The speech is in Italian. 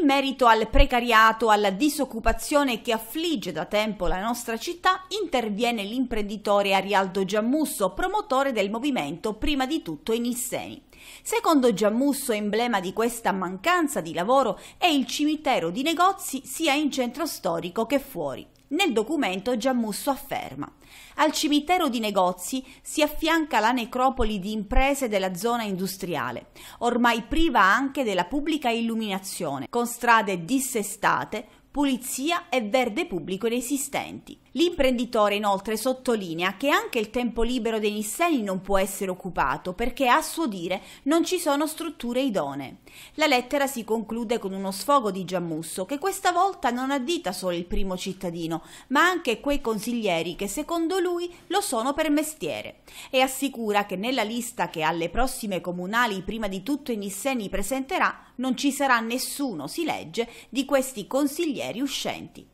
in merito al precariato, alla disoccupazione che affligge da tempo la nostra città, interviene l'imprenditore Arialdo Giammusso, promotore del movimento prima di tutto in Isseni. Secondo Giammusso, emblema di questa mancanza di lavoro è il cimitero di negozi sia in centro storico che fuori. Nel documento Giammusso afferma al cimitero di negozi si affianca la necropoli di imprese della zona industriale, ormai priva anche della pubblica illuminazione, con strade dissestate, pulizia e verde pubblico inesistenti. L'imprenditore inoltre sottolinea che anche il tempo libero dei nisseni non può essere occupato perché a suo dire non ci sono strutture idonee. La lettera si conclude con uno sfogo di Giammusso che questa volta non addita solo il primo cittadino ma anche quei consiglieri che secondo lui lo sono per mestiere e assicura che nella lista che alle prossime comunali prima di tutto i nisseni presenterà non ci sarà nessuno, si legge, di questi consiglieri uscenti.